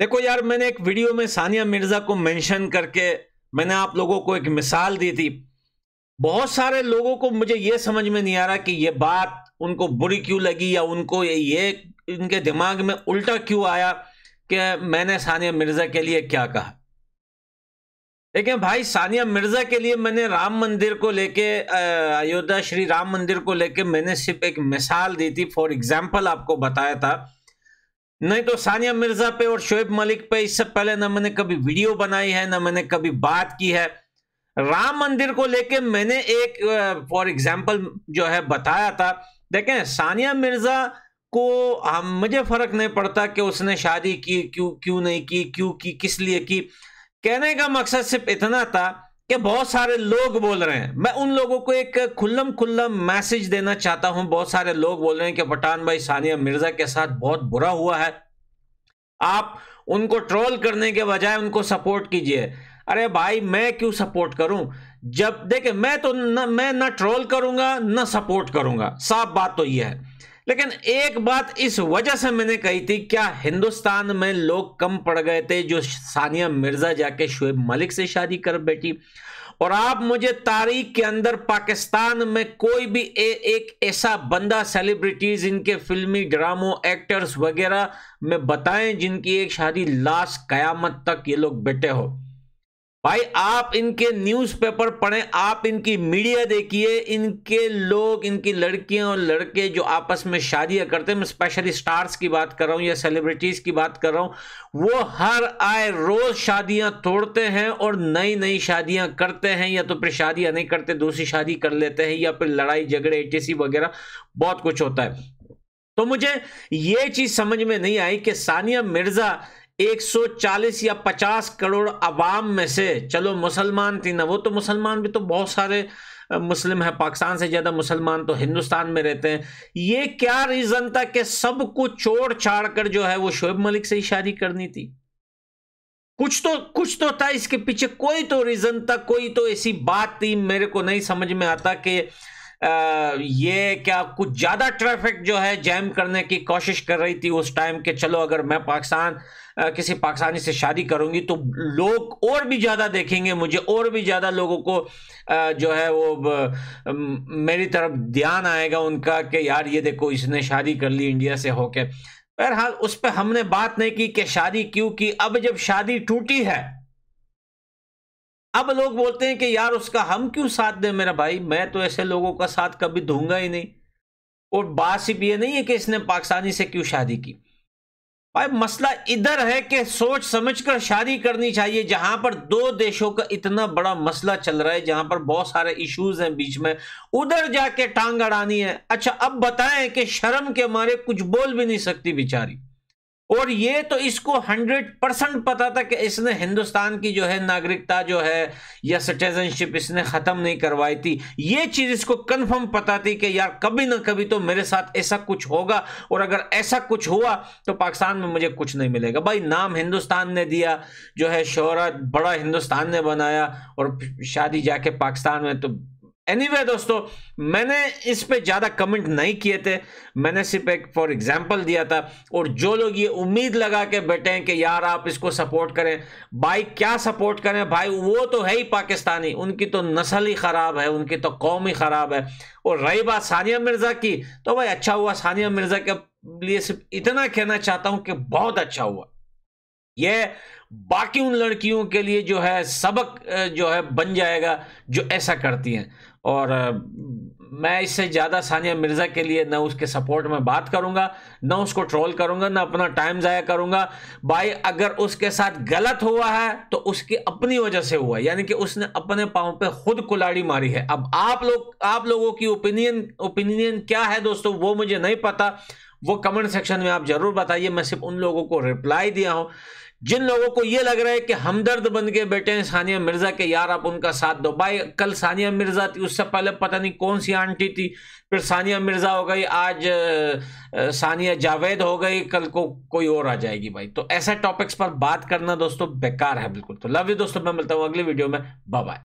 देखो यार मैंने एक वीडियो में सानिया मिर्जा को मेंशन करके मैंने आप लोगों को एक मिसाल दी थी बहुत सारे लोगों को मुझे ये समझ में नहीं आ रहा कि ये बात उनको बुरी क्यों लगी या उनको ये, ये इनके दिमाग में उल्टा क्यों आया कि मैंने सानिया मिर्जा के लिए क्या कहा लेकिन भाई सानिया मिर्जा के लिए मैंने राम मंदिर को लेके अयोध्या श्री राम मंदिर को लेके मैंने सिर्फ एक मिसाल दी थी फॉर एग्जाम्पल आपको बताया था नहीं तो सानिया मिर्जा पे और शोएब मलिक पे इससे पहले ना मैंने कभी वीडियो बनाई है ना मैंने कभी बात की है राम मंदिर को लेके मैंने एक फॉर एग्जाम्पल जो है बताया था देखें सानिया मिर्जा को हम मुझे फर्क नहीं पड़ता कि उसने शादी की क्यों क्यों नहीं की क्यों की किस लिए की कहने का मकसद सिर्फ इतना था कि बहुत सारे लोग बोल रहे हैं मैं उन लोगों को एक खुल्लम खुल्लम मैसेज देना चाहता हूं बहुत सारे लोग बोल रहे हैं कि पठान भाई सानिया मिर्जा के साथ बहुत बुरा हुआ है आप उनको ट्रोल करने के बजाय उनको सपोर्ट कीजिए अरे भाई मैं क्यों सपोर्ट करूं जब देखे मैं तो न मैं ना ट्रोल करूंगा ना सपोर्ट करूंगा साफ बात तो यह है लेकिन एक बात इस वजह से मैंने कही थी क्या हिंदुस्तान में लोग कम पड़ गए थे जो सानिया मिर्जा जाके शुएब मलिक से शादी कर बैठी और आप मुझे तारीख के अंदर पाकिस्तान में कोई भी ए, एक ऐसा बंदा सेलिब्रिटीज इनके फिल्मी ड्रामों एक्टर्स वगैरह में बताएं जिनकी एक शादी लास्ट कयामत तक ये लोग बेटे हो भाई आप इनके न्यूज़पेपर पढ़ें आप इनकी मीडिया देखिए इनके लोग इनकी लड़कियां और लड़के जो आपस में शादियां करते हैं मैं स्पेशली स्टार्स की बात कर रहा हूं या सेलिब्रिटीज़ की बात कर रहा हूं वो हर आए रोज़ शादियां तोड़ते हैं और नई नई शादियां करते हैं या तो फिर शादियां नहीं करते दूसरी शादी कर लेते हैं या फिर लड़ाई झगड़े ए वगैरह बहुत कुछ होता है तो मुझे ये चीज़ समझ में नहीं आई कि सानिया मिर्ज़ा 140 या 50 करोड़ अवाम में से चलो मुसलमान थी ना वो तो मुसलमान भी तो बहुत सारे मुस्लिम है पाकिस्तान से ज़्यादा मुसलमान तो हिंदुस्तान में रहते हैं ये क्या रीज़न था कि सबको छोड़ छाड़ कर जो है वो शोएब मलिक से ही शादी करनी थी कुछ तो कुछ तो था इसके पीछे कोई तो रीज़न था कोई तो ऐसी बात थी मेरे को नहीं समझ में आता कि ये क्या कुछ ज़्यादा ट्रैफिक जो है जैम करने की कोशिश कर रही थी उस टाइम के चलो अगर मैं पाकिस्तान किसी पाकिस्तानी से शादी करूंगी तो लोग और भी ज़्यादा देखेंगे मुझे और भी ज़्यादा लोगों को जो है वो मेरी तरफ ध्यान आएगा उनका कि यार ये देखो इसने शादी कर ली इंडिया से होके बहरहाल उस पर हमने बात नहीं की कि शादी क्यों की अब जब शादी टूटी है अब लोग बोलते हैं कि यार उसका हम क्यों साथ दें मेरा भाई मैं तो ऐसे लोगों का साथ कभी दूंगा ही नहीं और बात सिर्फ ये नहीं है कि इसने पाकिस्तानी से क्यों शादी की भाई मसला इधर है कि सोच समझकर शादी करनी चाहिए जहां पर दो देशों का इतना बड़ा मसला चल रहा है जहां पर बहुत सारे इश्यूज हैं बीच में उधर जाके टांग अड़ानी है अच्छा अब बताएं कि शर्म के मारे कुछ बोल भी नहीं सकती बेचारी और ये तो इसको हंड्रेड परसेंट पता था कि इसने हिंदुस्तान की जो है नागरिकता जो है या सिटीजनशिप इसने ख़त्म नहीं करवाई थी ये चीज़ इसको कन्फर्म पता थी कि यार कभी ना कभी तो मेरे साथ ऐसा कुछ होगा और अगर ऐसा कुछ हुआ तो पाकिस्तान में मुझे कुछ नहीं मिलेगा भाई नाम हिंदुस्तान ने दिया जो है शोहरत बड़ा हिंदुस्तान ने बनाया और शादी जाके पाकिस्तान में तो एनीवे anyway, दोस्तों मैंने इस पे ज़्यादा कमेंट नहीं किए थे मैंने सिर्फ एक फॉर एग्जांपल दिया था और जो लोग ये उम्मीद लगा के बैठे हैं कि यार आप इसको सपोर्ट करें भाई क्या सपोर्ट करें भाई वो तो है ही पाकिस्तानी उनकी तो नस्ल ही ख़राब है उनकी तो कौम ही ख़राब है और रही बात सानिया मिर्ज़ा की तो भाई अच्छा हुआ सानिया मिर्ज़ा के लिए सिर्फ इतना कहना चाहता हूँ कि बहुत अच्छा हुआ ये बाकी उन लड़कियों के लिए जो है सबक जो है बन जाएगा जो ऐसा करती हैं और मैं इससे ज़्यादा सानिया मिर्ज़ा के लिए ना उसके सपोर्ट में बात करूँगा ना उसको ट्रोल करूँगा ना अपना टाइम ज़ाया करूँगा भाई अगर उसके साथ गलत हुआ है तो उसकी अपनी वजह से हुआ है यानी कि उसने अपने पाँव पे खुद कुलाड़ी मारी है अब आप लोग आप लोगों की ओपिनियन ओपिनियन क्या है दोस्तों वो मुझे नहीं पता वो कमेंट सेक्शन में आप ज़रूर बताइए मैं सिर्फ उन लोगों को रिप्लाई दिया हूँ जिन लोगों को ये लग रहा है कि हमदर्द बन के बैठे हैं सानिया मिर्ज़ा के यार आप उनका साथ दो भाई कल सानिया मिर्ज़ा थी उससे पहले पता नहीं कौन सी आंटी थी फिर सानिया मिर्ज़ा हो गई आज सानिया जावेद हो गई कल को कोई और आ जाएगी भाई तो ऐसे टॉपिक्स पर बात करना दोस्तों बेकार है बिल्कुल तो लव यू दोस्तों मैं मिलता हूँ अगली वीडियो में बाय